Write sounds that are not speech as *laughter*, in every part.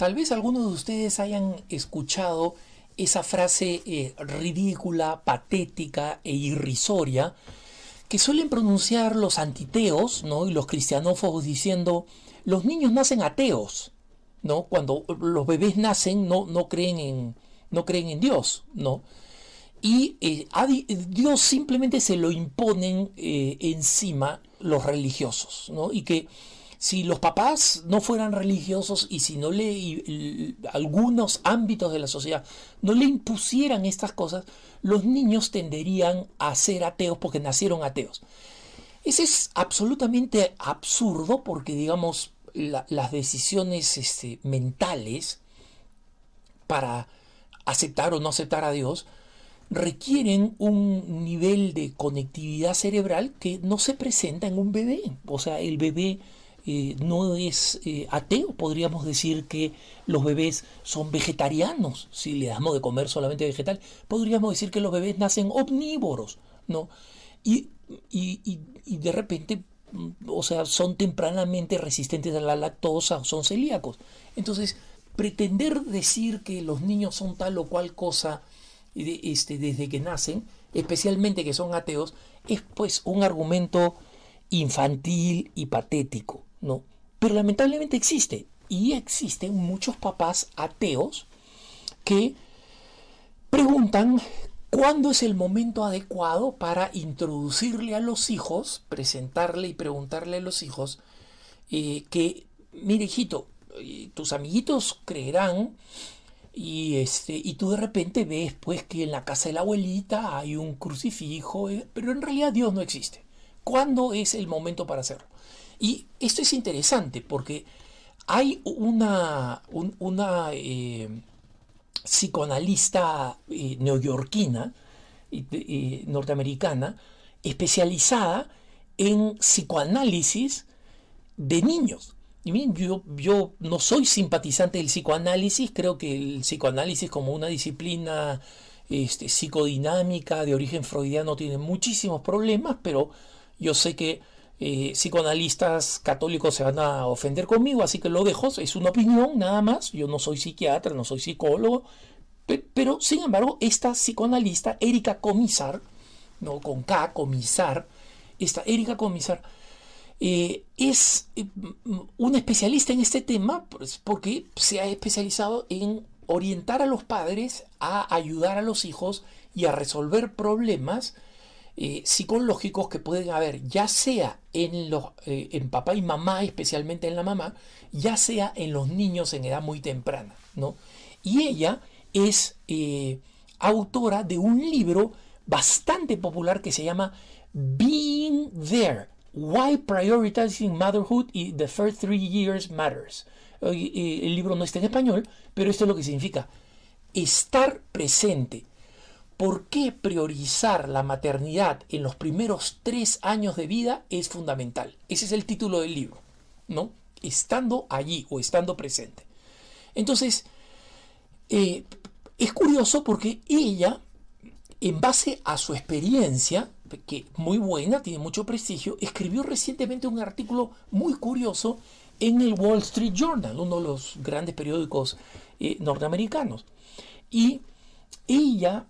Tal vez algunos de ustedes hayan escuchado esa frase eh, ridícula, patética e irrisoria que suelen pronunciar los antiteos ¿no? y los cristianófobos diciendo, los niños nacen ateos, ¿no? cuando los bebés nacen no, no, creen, en, no creen en Dios. ¿no? Y eh, Dios simplemente se lo imponen eh, encima los religiosos. ¿no? Y que si los papás no fueran religiosos y si no le algunos ámbitos de la sociedad no le impusieran estas cosas, los niños tenderían a ser ateos porque nacieron ateos. Ese es absolutamente absurdo porque, digamos, las decisiones este, mentales para aceptar o no aceptar a Dios requieren un nivel de conectividad cerebral que no se presenta en un bebé. O sea, el bebé eh, no es eh, ateo, podríamos decir que los bebés son vegetarianos, si le damos de comer solamente vegetal, podríamos decir que los bebés nacen omnívoros, ¿no? Y, y, y, de repente, mm, o sea, son tempranamente resistentes a la lactosa, son celíacos. Entonces, pretender decir que los niños son tal o cual cosa este, desde que nacen, especialmente que son ateos, es pues un argumento infantil y patético. ¿no? Pero lamentablemente existe. Y existen muchos papás ateos que preguntan cuándo es el momento adecuado para introducirle a los hijos, presentarle y preguntarle a los hijos eh, que, mire hijito, eh, tus amiguitos creerán y, este, y tú de repente ves pues que en la casa de la abuelita hay un crucifijo, eh, pero en realidad Dios no existe. ¿Cuándo es el momento para hacerlo? Y esto es interesante porque hay una, una eh, psicoanalista eh, neoyorquina, norteamericana, especializada en psicoanálisis de niños. Y bien, yo, yo no soy simpatizante del psicoanálisis, creo que el psicoanálisis como una disciplina este, psicodinámica de origen freudiano tiene muchísimos problemas, pero yo sé que eh, psicoanalistas católicos se van a ofender conmigo, así que lo dejo, es una opinión nada más, yo no soy psiquiatra, no soy psicólogo, pero, sin embargo esta psicoanalista, Erika Comisar, ¿no? con K, Comisar, esta Erika Comisar, eh, es un eh, mm, una especialista en este tema pues, porque se ha especializado en orientar a los padres a ayudar a los hijos y a resolver problemas eh, psicológicos que pueden haber, ya sea en, los, eh, en papá y mamá, especialmente en la mamá, ya sea en los niños en edad muy temprana. ¿no? Y ella es eh, autora de un libro bastante popular que se llama Being There, Why Prioritizing Motherhood in The First Three Years Matters. El libro no está en español, pero esto es lo que significa. Estar presente por qué priorizar la maternidad en los primeros tres años de vida es fundamental. Ese es el título del libro, ¿no? Estando allí o estando presente. Entonces, eh, es curioso porque ella, en base a su experiencia, que muy buena, tiene mucho prestigio, escribió recientemente un artículo muy curioso en el Wall Street Journal, uno de los grandes periódicos eh, norteamericanos. Y ella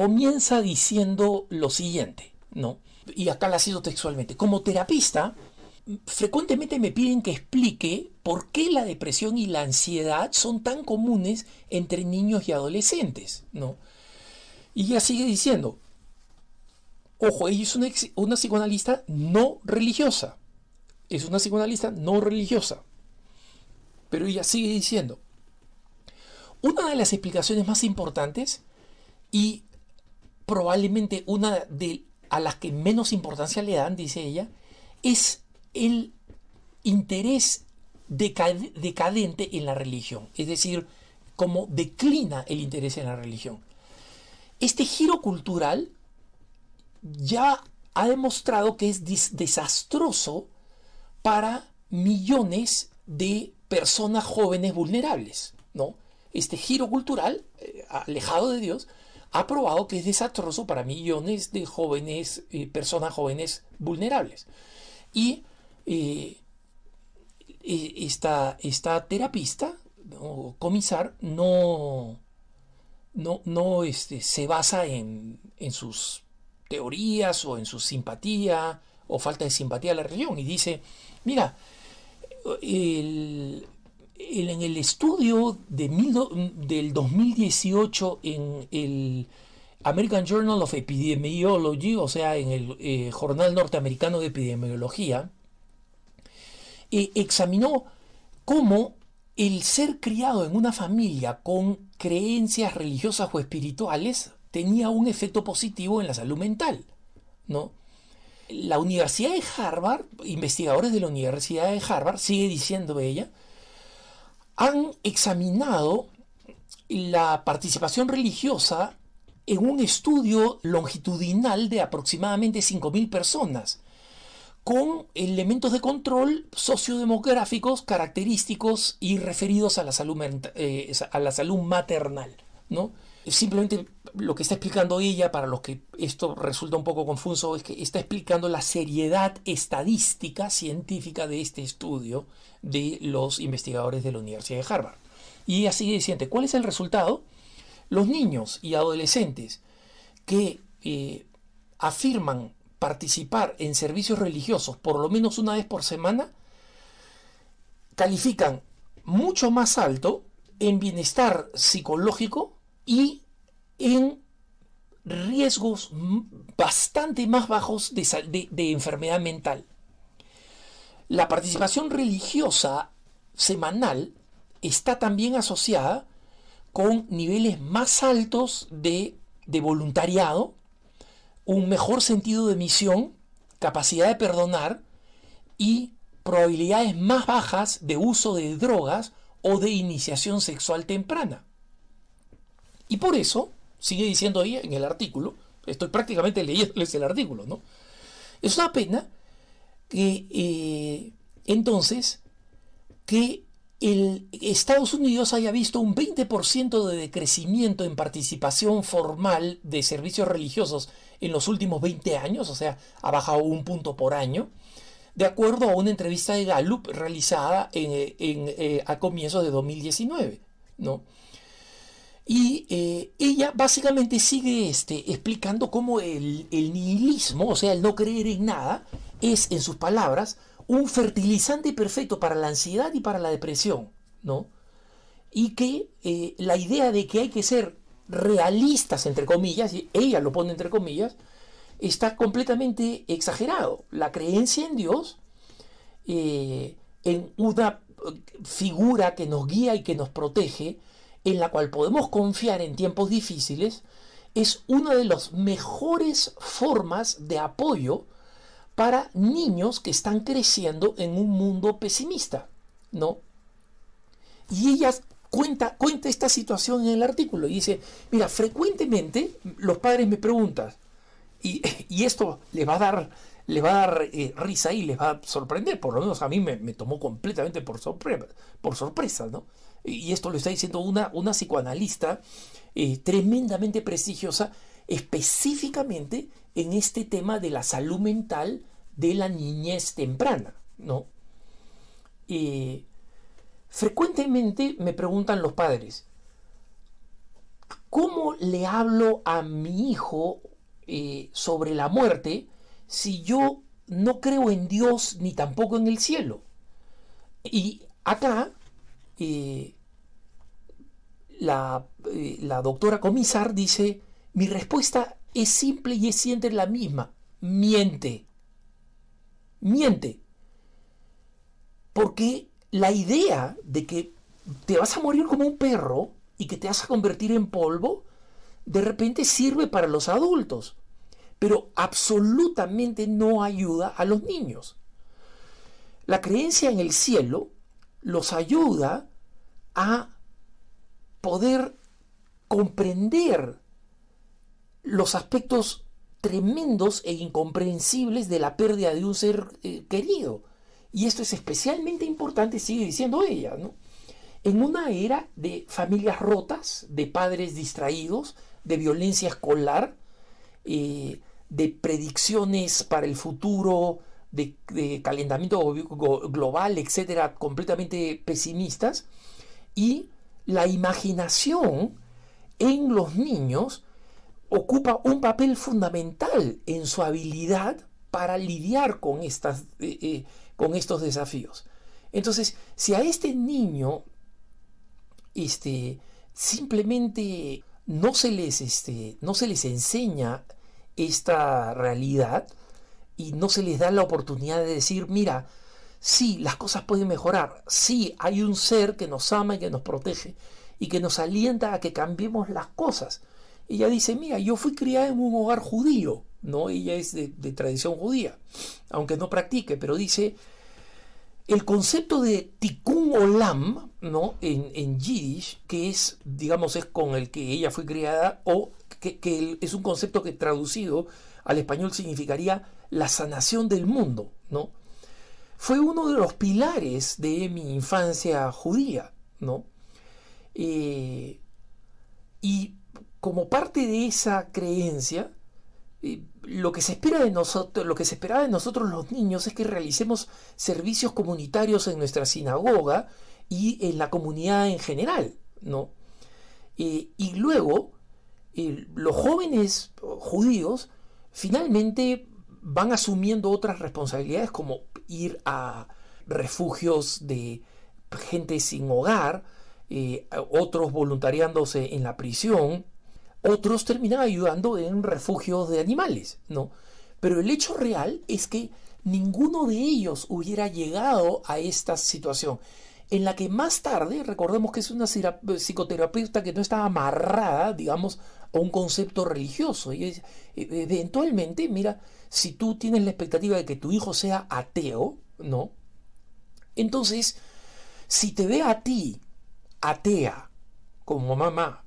comienza diciendo lo siguiente, ¿no? Y acá la cito textualmente. Como terapista, frecuentemente me piden que explique por qué la depresión y la ansiedad son tan comunes entre niños y adolescentes, ¿no? Y ella sigue diciendo, ojo, ella es una, una psicoanalista no religiosa, es una psicoanalista no religiosa, pero ella sigue diciendo, una de las explicaciones más importantes y probablemente una de a las que menos importancia le dan, dice ella, es el interés decadente en la religión, es decir, cómo declina el interés en la religión. Este giro cultural ya ha demostrado que es desastroso para millones de personas jóvenes vulnerables, ¿no? Este giro cultural, eh, alejado de Dios, ha probado que es desastroso para millones de jóvenes, eh, personas jóvenes vulnerables. Y eh, eh, esta, terapista o comisar no, no, no este, se basa en, en sus teorías o en su simpatía o falta de simpatía a la región y dice, mira, el, en el estudio de del 2018 en el American Journal of Epidemiology, o sea, en el eh, Jornal Norteamericano de Epidemiología, eh, examinó cómo el ser criado en una familia con creencias religiosas o espirituales tenía un efecto positivo en la salud mental, ¿no? La Universidad de Harvard, investigadores de la Universidad de Harvard, sigue diciendo ella, han examinado la participación religiosa en un estudio longitudinal de aproximadamente 5.000 personas, con elementos de control sociodemográficos característicos y referidos a la salud, eh, maternal. ¿no? simplemente lo que está explicando ella, para los que esto resulta un poco confuso, es que está explicando la seriedad estadística científica de este estudio de los investigadores de la Universidad de Harvard. Y así dice ¿cuál es el resultado? Los niños y adolescentes que eh, afirman participar en servicios religiosos por lo menos una vez por semana, califican mucho más alto en bienestar psicológico y en riesgos bastante más bajos de, enfermedad mental. La participación religiosa semanal está también asociada con niveles más altos de, voluntariado, un mejor sentido de misión, capacidad de perdonar y probabilidades más bajas de uso de drogas o de iniciación sexual temprana. Y por eso, sigue diciendo ahí en el artículo, estoy prácticamente *laughs* leyéndoles el artículo, ¿no? Es una pena que eh, entonces que el Estados Unidos haya visto un 20% de decrecimiento en participación formal de servicios religiosos en los últimos 20 años, o sea, ha bajado un punto por año, de acuerdo a una entrevista de Gallup realizada eh, eh, a comienzos de 2019. ¿no? Y eh, ella básicamente sigue este, explicando cómo el, nihilismo, o sea, el no creer en nada, es, en sus palabras, un fertilizante perfecto para la ansiedad y para la depresión, ¿no? Y que eh, la idea de que hay que ser realistas, entre comillas, y ella lo pone entre comillas, está completamente exagerado. La creencia en Dios, eh, en una figura que nos guía y que nos protege, en la cual podemos confiar en tiempos difíciles, es una de las mejores formas de apoyo para niños que están creciendo en un mundo pesimista, ¿no? Y ella cuenta, cuenta esta situación en el artículo y dice, mira, frecuentemente los padres me preguntan, y, *laughs* esto les va a dar, va a dar eh, risa y les va a sorprender, por lo menos a mí me, tomó completamente por, sorpresa, por sorpresa, ¿no? y esto lo está diciendo una, una psicoanalista eh, tremendamente prestigiosa, específicamente en este tema de la salud mental de la niñez temprana, ¿no? Eh, frecuentemente me preguntan los padres, ¿cómo le hablo a mi hijo eh, sobre la muerte si yo no creo en Dios ni tampoco en el cielo? Y acá la, eh, la, doctora Comisar dice, mi respuesta es simple y es siempre la misma, miente, miente. Porque la idea de que te vas a morir como un perro y que te vas a convertir en polvo, de repente sirve para los adultos, pero absolutamente no ayuda a los niños. La creencia en el cielo los ayuda a poder comprender los aspectos tremendos e incomprensibles de la pérdida de un ser eh, querido. Y esto es especialmente importante, sigue diciendo ella, ¿no? En una era de familias rotas, de padres distraídos, de violencia escolar, eh, de predicciones para el futuro, de, de calentamiento global, etcétera, completamente pesimistas, y la imaginación en los niños ocupa un papel fundamental en su habilidad para lidiar con, estas, eh, eh, con estos desafíos. Entonces, si a este niño este, simplemente no se, este, no se les enseña esta realidad y no se les da la oportunidad de decir, mira, sí, las cosas pueden mejorar, sí, hay un ser que nos ama y que nos protege y que nos alienta a que cambiemos las cosas. Ella dice, mira, yo fui criada en un hogar judío, ¿no? Ella es de, tradición judía, aunque no practique, pero dice, el concepto de tikkun olam, ¿no? En, yiddish, que es, digamos, es con el que ella fue criada, o que, que es un concepto que traducido al español significaría la sanación del mundo, ¿no? fue uno de los pilares de mi infancia judía, ¿no? Eh, y como parte de esa creencia, eh, lo que se espera de nosotros, lo que se esperaba de nosotros los niños es que realicemos servicios comunitarios en nuestra sinagoga y en la comunidad en general, ¿no? Eh, y luego los jóvenes judíos finalmente van asumiendo otras responsabilidades como ir a refugios de gente sin hogar, eh, otros voluntariándose en la prisión, otros terminan ayudando en refugios de animales, ¿no? Pero el hecho real es que ninguno de ellos hubiera llegado a esta situación en la que más tarde, recordemos que es una eh, psicoterapeuta que no está amarrada, digamos, a un concepto religioso. Y eh, eh, eventualmente, mira, si tú tienes la expectativa de que tu hijo sea ateo, ¿no? Entonces, si te ve a ti, atea, como mamá,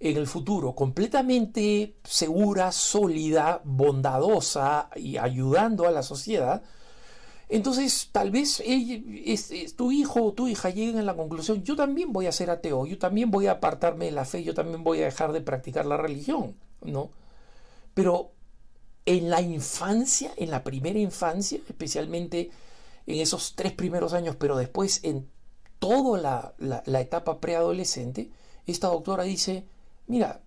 en el futuro, completamente segura, sólida, bondadosa y ayudando a la sociedad, entonces, tal vez tu hijo o tu hija lleguen a la conclusión, yo también voy a ser ateo, yo también voy a apartarme de la fe, yo también voy a dejar de practicar la religión, ¿no? Pero en la infancia, en la primera infancia, especialmente en esos tres primeros años, pero después en toda la, etapa preadolescente, esta doctora dice, mira,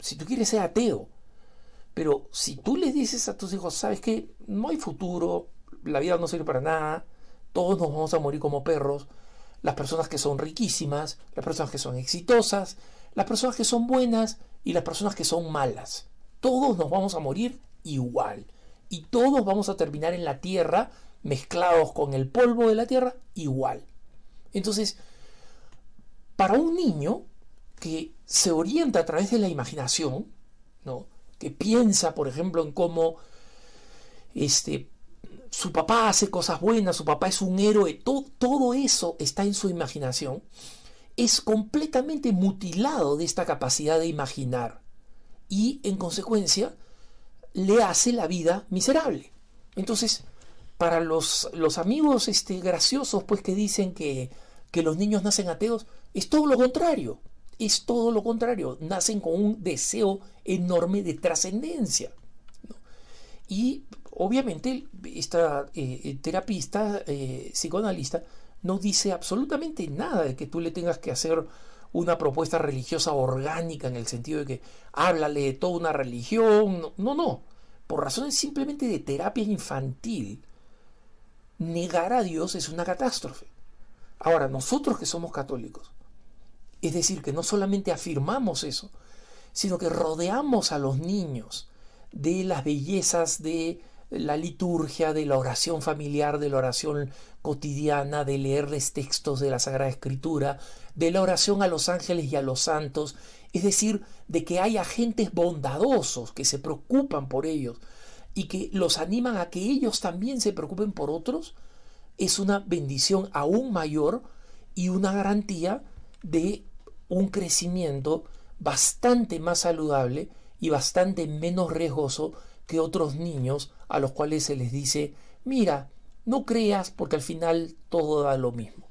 si tú quieres ser ateo, pero si tú le dices a tus hijos, sabes que no hay futuro, la vida no sirve para nada, todos nos vamos a morir como perros, las personas que son riquísimas, las personas que son exitosas, las personas que son buenas y las personas que son malas. Todos nos vamos a morir igual. Y todos vamos a terminar en la tierra, mezclados con el polvo de la tierra, igual. Entonces, para un niño que se orienta a través de la imaginación, ¿no? que piensa, por ejemplo, en cómo este, su papá hace cosas buenas, su papá es un héroe, todo, eso está en su imaginación, es completamente mutilado de esta capacidad de imaginar y en consecuencia le hace la vida miserable. Entonces, para los, los amigos este, graciosos pues que dicen que, que los niños nacen ateos, es todo lo contrario, es todo lo contrario, nacen con un deseo enorme de trascendencia. Y Obviamente, esta eh, terapista, eh, psicoanalista, no dice absolutamente nada de que tú le tengas que hacer una propuesta religiosa orgánica en el sentido de que háblale de toda una religión. No, no. Por razones simplemente de terapia infantil, negar a Dios es una catástrofe. Ahora, nosotros que somos católicos, es decir, que no solamente afirmamos eso, sino que rodeamos a los niños de las bellezas de la liturgia, de la oración familiar, de la oración cotidiana, de leerles textos de la Sagrada Escritura, de la oración a los ángeles y a los santos, es decir, de que hay agentes bondadosos que se preocupan por ellos y que los animan a que ellos también se preocupen por otros, es una bendición aún mayor y una garantía de un crecimiento bastante más saludable y bastante menos riesgoso que otros niños a los cuales se les dice, mira, no creas porque al final todo da lo mismo.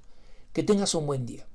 Que tengas un buen día.